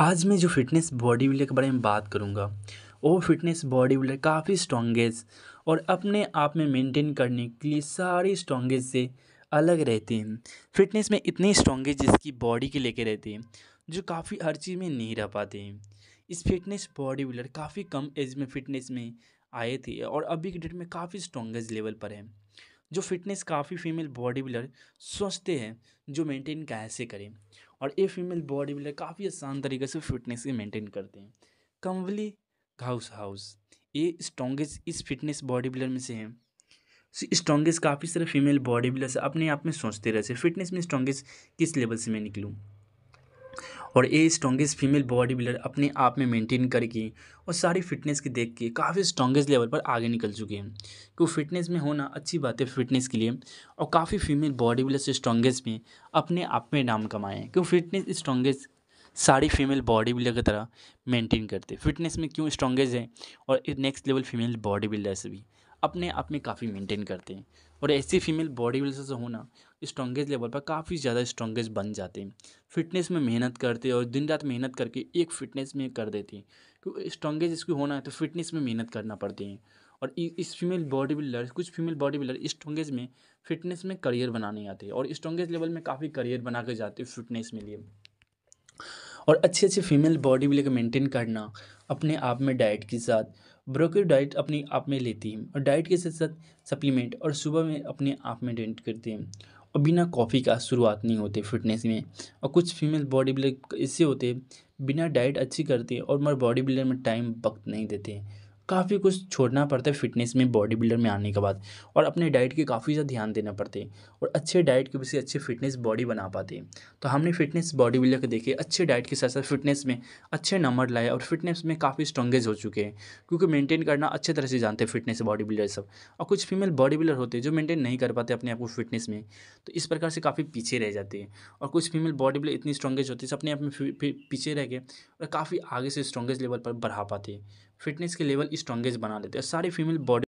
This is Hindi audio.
आज मैं जो फिटनेस बॉडी बिल्डर के बारे में बात करूँगा वो फिटनेस बॉडी बिल्डर काफ़ी स्ट्रॉन्गेज और अपने आप में मेंटेन करने के लिए सारी स्ट्रॉन्गेज से अलग रहते हैं फिटनेस में इतनी स्ट्रॉन्गेज जिसकी बॉडी के लेके रहते हैं जो काफ़ी हर चीज़ में नहीं रह पाते हैं इस फिटनेस बॉडी बिल्डर काफ़ी कम एज में फिटनेस में आए थे और अभी के डेट में काफ़ी स्ट्रॉन्गेज लेवल पर है जो फिटनेस काफ़ी फीमेल बॉडी बिल्डर सोचते हैं जो मेंटेन कैसे करें और ये फीमेल बॉडी बिल्डर काफ़ी आसान तरीके से फिटनेस की मेंटेन करते हैं कम्बली घाउस हाउस ये स्ट्रॉन्गेस्ट इस फिटनेस बॉडी बिल्डर में से हैं स्ट्रॉन्गेस्ट काफ़ी सारे फीमेल बॉडी बिल्डर्स अपने आप में सोचते रहते फिटनेस में स्ट्रॉन्गेस्ट किस लेवल से मैं निकलूँ और ये स्ट्रॉन्गेस्ट फीमेल बॉडी बिल्डर अपने आप में मेंटेन करके और सारी फिटनेस की देख के काफ़ी स्ट्रॉन्गेस्ट लेवल पर आगे निकल चुके हैं क्योंकि फिटनेस में होना अच्छी बात है फिटनेस के लिए और काफ़ी फीमेल बॉडी बिल्डर से स्ट्रॉन्गेस्ट में अपने आप में नाम कमाएँ क्योंकि फिटनेस स्ट्रॉन्गेस्ट सारी फीमेल बॉडी बिल्डर की तरह मेंटेन करते फिटनेस में क्यों स्ट्रॉगेज हैं और next level female body builders भी अपने आप में काफ़ी मेंटेन करते हैं और ऐसे फीमेल बॉडी से होना स्ट्रॉन्गेस्ट लेवल पर काफ़ी ज़्यादा स्ट्रॉगेज बन जाते हैं फिटनेस में मेहनत करते और दिन रात मेहनत करके एक फिटनेस में कर देते हैं क्योंकि स्ट्रॉन्गेस्ट इसको होना है तो फिटनेस में मेहनत करना पड़ती है और इस फीमेल बॉडी बिल्डर कुछ फीमेल बॉडी बिल्डर स्ट्रॉन्गेस्ट में फिटनेस में करियर बनाने आते हैं और स्ट्रॉन्गेस्ट लेवल में काफ़ी करियर बना के जाते हैं फिटनेस में लिए और अच्छे अच्छे फीमेल बॉडी भी मेंटेन करना अपने आप में डाइट के साथ ब्रोकर डाइट अपने आप में लेती हैं और डाइट के साथ साथ सप्लीमेंट और सुबह में अपने आप में डेंट करते हैं और बिना कॉफ़ी का शुरुआत नहीं होते फिटनेस में और कुछ फीमेल बॉडी बिल्डर इससे होते बिना डाइट अच्छी करते और मगर बॉडी बिल्डर में टाइम वक्त नहीं देते काफ़ी कुछ छोड़ना पड़ता है फिटनेस में बॉडी बिल्डर में आने के बाद और अपने डाइट के काफ़ी ज़्यादा ध्यान देना पड़ते हैं और अच्छे डाइट की वजह से अच्छे फिटनेस बॉडी बना पाते हैं तो हमने फिटनेस बॉडी बिल्डर के देखे अच्छे डाइट के साथ साथ फिटनेस में अच्छे नंबर लाए और फिटनेस में काफ़ी स्ट्रॉगेज हो चुके हैं क्योंकि मेनटेन करना अच्छे तरह से जानते हैं फिटनेस बॉडी बिल्डर सब और कुछ फीमेल बॉडी बिल्डर होते हैं जो मेनटेन नहीं कर पाते अपने आप को फिटनेस में तो इस प्रकार से काफ़ी पीछे रह जाते हैं और कुछ फीमेल बॉडी बिल्डर इतनी स्ट्रॉन्गेज होती है अपने आप में पीछे रह के और काफ़ी आगे से स्ट्रॉगेज लेवल पर बढ़ा पाते हैं फिटनेस के लेवल स्ट्रॉन्गेस्ट बना लेते हैं सारी फीमेल बॉडी